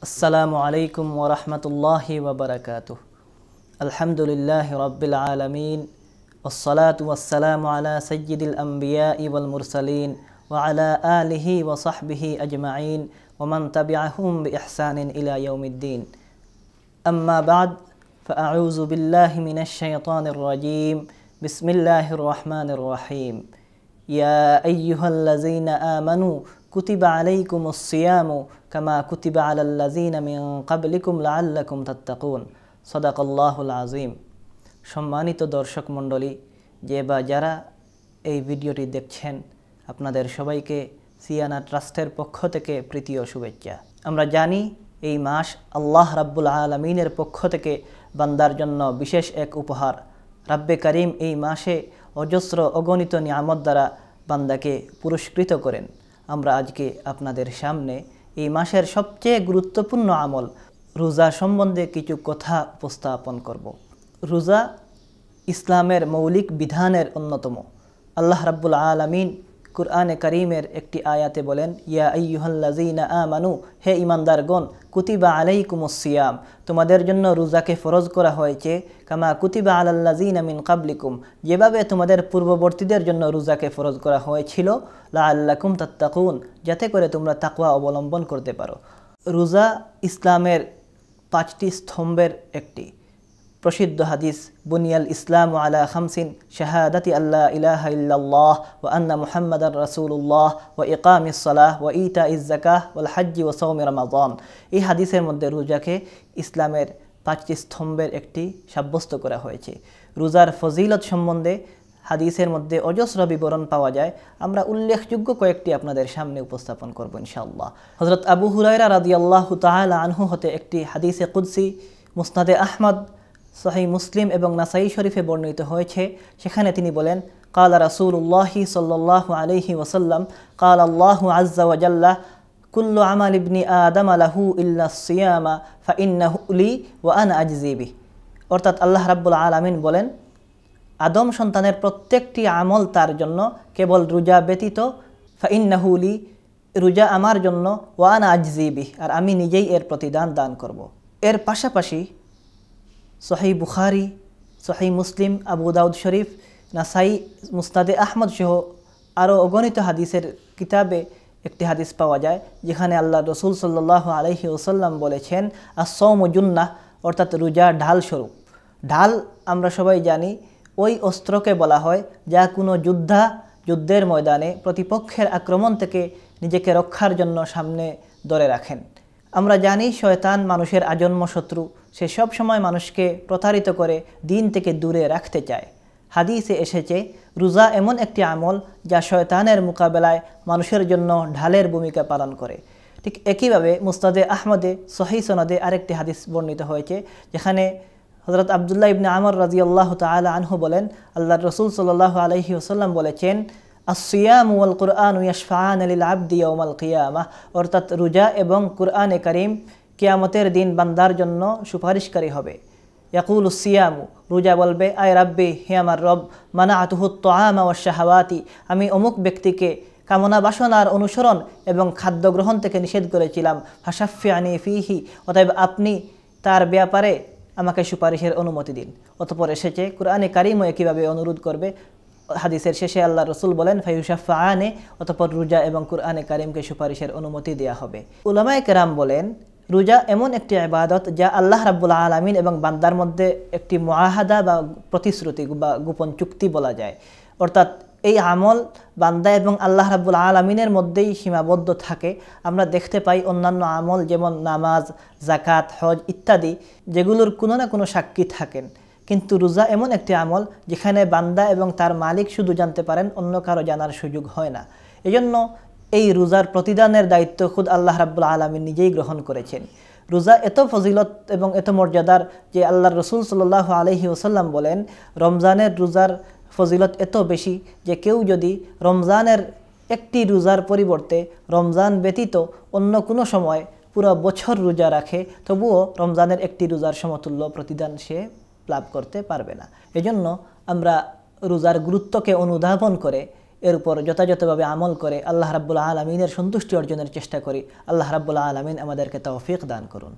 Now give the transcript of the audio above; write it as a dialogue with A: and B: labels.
A: السلام عليكم ورحمة الله وبركاته الحمد لله رب العالمين والصلاة والسلام على سيد الأنبياء والمرسلين وعلى آله وصحبه أجمعين ومن تبعهم بإحسان إلى يوم الدين أما بعد فأعوذ بالله من الشيطان الرجيم بسم الله الرحمن الرحيم يا أيها الذين آمنوا কুতিবা আলাইকুম সিয়ামু কামা কুতিবা আলাল্লাজিন কাবলিকুম লাল্লাকুম তাত্তাকুন সদাকল্লাহুল আজিম সম্মানিত দর্শক মণ্ডলী যে বা যারা এই ভিডিওটি দেখছেন আপনাদের সবাইকে সিয়ানা ট্রাস্টের পক্ষ থেকে প্রীতীয় শুভেচ্ছা আমরা জানি এই মাস আল্লাহ রাব্বুল আলমিনের পক্ষ থেকে বান্দার জন্য বিশেষ এক উপহার রাব্বে করিম এই মাসে অজস্র অগণিত নিয়ামত দ্বারা বান্দাকে পুরস্কৃত করেন আমরা আজকে আপনাদের সামনে এই মাসের সবচেয়ে গুরুত্বপূর্ণ আমল রোজা সম্বন্ধে কিছু কথা উপস্থাপন করব রোজা ইসলামের মৌলিক বিধানের অন্যতম আল্লাহ রাব্বুল আলমিন কুরআনে করিমের একটি আয়াতে বলেন ইয়া আইহল্লাজিনা আমানু হে ইমানদারগণ কুতিবা কুমুসিয়াম তোমাদের জন্য রোজাকে ফরজ করা হয়েছে কামা কুতিবা আলাল্লাজিনা মিন কাবলিকুম যেভাবে তোমাদের পূর্ববর্তীদের জন্য রোজাকে ফরজ করা হয়েছিল লা আল্লাকুম তাত্তাকুন যাতে করে তোমরা তাকুয়া অবলম্বন করতে পারো রোজা ইসলামের পাঁচটি স্তম্ভের একটি প্রসিদ্ধ হাদিস বুনিয়াল ইসলাম আলা খামসিন শাহাদাতি আল্লাহ ইলাহ ইল্লাল্লাহ ও আন্না মুহাম্মাদার রসুল্লাহ ও ইকাম ইসলাহ ও ইতা ইজাকাহ ওল হাজি ও সৌমি রমাজন এই হাদিসের মধ্যে রোজাকে ইসলামের পাঁচটি স্তম্ভের একটি সাব্যস্ত করা হয়েছে রোজার ফজিলত সম্বন্ধে হাদিসের মধ্যে অজস্র বিবরণ পাওয়া যায় আমরা উল্লেখযোগ্য কয়েকটি আপনাদের সামনে উপস্থাপন করব ইনশাআল্লাহ হজরত আবু হুরাইরা আল্লাহ তাহ আনহু হতে একটি হাদিসে কুদ্সি মুসনাদে আহমদ সাহি মুসলিম এবং নাসাই শরীফে বর্ণিত হয়েছে সেখানে তিনি বলেন কাল রাসুল্লাহি সাল্লাহ আলহি ওসাল্লাম কাল আল্লাহ আজ্জাওয়াজাল্লাহ কুল্লু আমাল ইবনি আদম আলাহু ইল্লা সিয়ামা ফা ইন্নাহুলি ওয়া আন আজজিবি অর্থাৎ আল্লাহ রাব্বুল আলমিন বলেন আদম সন্তানের প্রত্যেকটি আমল তার জন্য কেবল রোজা ব্যতীত ফা ইন্নাহুলি রোজা আমার জন্য ওয়ান আজজিবি আর আমি নিজেই এর প্রতিদান দান করব। এর পাশাপাশি সহি বুখারি সহি মুসলিম আবু দাউদ শরীফ নাসাই মুস্তাদে আহমদ সহ আরও অগণিত হাদিসের কিতাবে একটি হাদিস পাওয়া যায় যেখানে আল্লাহ রসুল সাল্লাহ আলহি ওসাল্লাম বলেছেন আসম জুন্না অর্থাৎ রোজা ঢাল স্বরূপ ঢাল আমরা সবাই জানি ওই অস্ত্রকে বলা হয় যা কোনো যোদ্ধা যুদ্ধের ময়দানে প্রতিপক্ষের আক্রমণ থেকে নিজেকে রক্ষার জন্য সামনে ধরে রাখেন আমরা জানি শয়তান মানুষের আজন্ম শত্রু সে সব সময় মানুষকে প্রতারিত করে দিন থেকে দূরে রাখতে চায় হাদিসে এসেছে রোজা এমন একটি আমল যা শয়তানের মোকাবেলায় মানুষের জন্য ঢালের ভূমিকা পালন করে ঠিক একইভাবে মুস্তাদে আহমদে সহি সনদে আরেকটি হাদিস বর্ণিত হয়েছে যেখানে হজরত আবদুল্লাহ ইবনে আমর রাজি আল্লাহ তালা আনহু বলেন আল্লাহ রসুল সাল্লাহ আলহি ওসাল্লাম বলেছেন আসিয়ামুয়াল কুরআন ইয়াশফান আলিল আবদিয়া ওমাল কিয়ামা অর্থাৎ রোজা এবং কুরআনে করিম কিয়ামতের দিন বান্দার জন্য সুপারিশকারী হবে ইয়াকুল সিয়ামু রোজা বলবে আয় রাব্বে হে আমার রব মানা আতহুত শাহাওয়াতি আমি অমুক ব্যক্তিকে কামনা বাসনার অনুসরণ এবং খাদ্য গ্রহণ থেকে নিষেধ করেছিলাম হাসাফি আনি ফিহি অতএব আপনি তার ব্যাপারে আমাকে সুপারিশের অনুমতি দিন অতপর এসেছে কোরআনে কারিমও একইভাবে অনুরোধ করবে হাদিসের শেষে আল্লাহ রসুল বলেন ফাইউসাফা আনে অতপর রোজা এবং কোরআনে কারিমকে সুপারিশের অনুমতি দেয়া হবে উলামায় কেরাম বলেন রোজা এমন একটি আবাদত যা আল্লাহ রাবুল আলমিন এবং বান্দার মধ্যে একটি মহাহাদা বা প্রতিশ্রুতি বা গোপন চুক্তি বলা যায় অর্থাৎ এই আমল বান্দা এবং আল্লাহ রাবুল আলমিনের মধ্যেই সীমাবদ্ধ থাকে আমরা দেখতে পাই অন্যান্য আমল যেমন নামাজ জাকাত হজ ইত্যাদি যেগুলোর কোনো না কোনো সাক্ষী থাকেন কিন্তু রোজা এমন একটি আমল যেখানে বান্দা এবং তার মালিক শুধু জানতে পারেন অন্য কারো জানার সুযোগ হয় না এজন্য এই রোজার প্রতিদানের দায়িত্ব খুদ আল্লাহ রাব্বুল আলমী নিজেই গ্রহণ করেছেন রোজা এত ফজিলত এবং এত মর্যাদার যে আল্লাহ রসুল সাল্লাহ আলহি ওসাল্লাম বলেন রমজানের রোজার ফজিলত এত বেশি যে কেউ যদি রমজানের একটি রোজার পরিবর্তে রমজান ব্যতীত অন্য কোনো সময় পুরো বছর রোজা রাখে তবুও রমজানের একটি রোজার সমতুল্য প্রতিদান সে লাভ করতে পারবে না এজন্য আমরা রোজার গুরুত্বকে অনুধাবন করে এর উপর যথাযথভাবে আমল করে আল্লাহ রাব্বুল আলমিনের সন্তুষ্টি অর্জনের চেষ্টা করি আল্লাহ রাব্বুল আলমিন আমাদেরকে তৌফিক দান করুন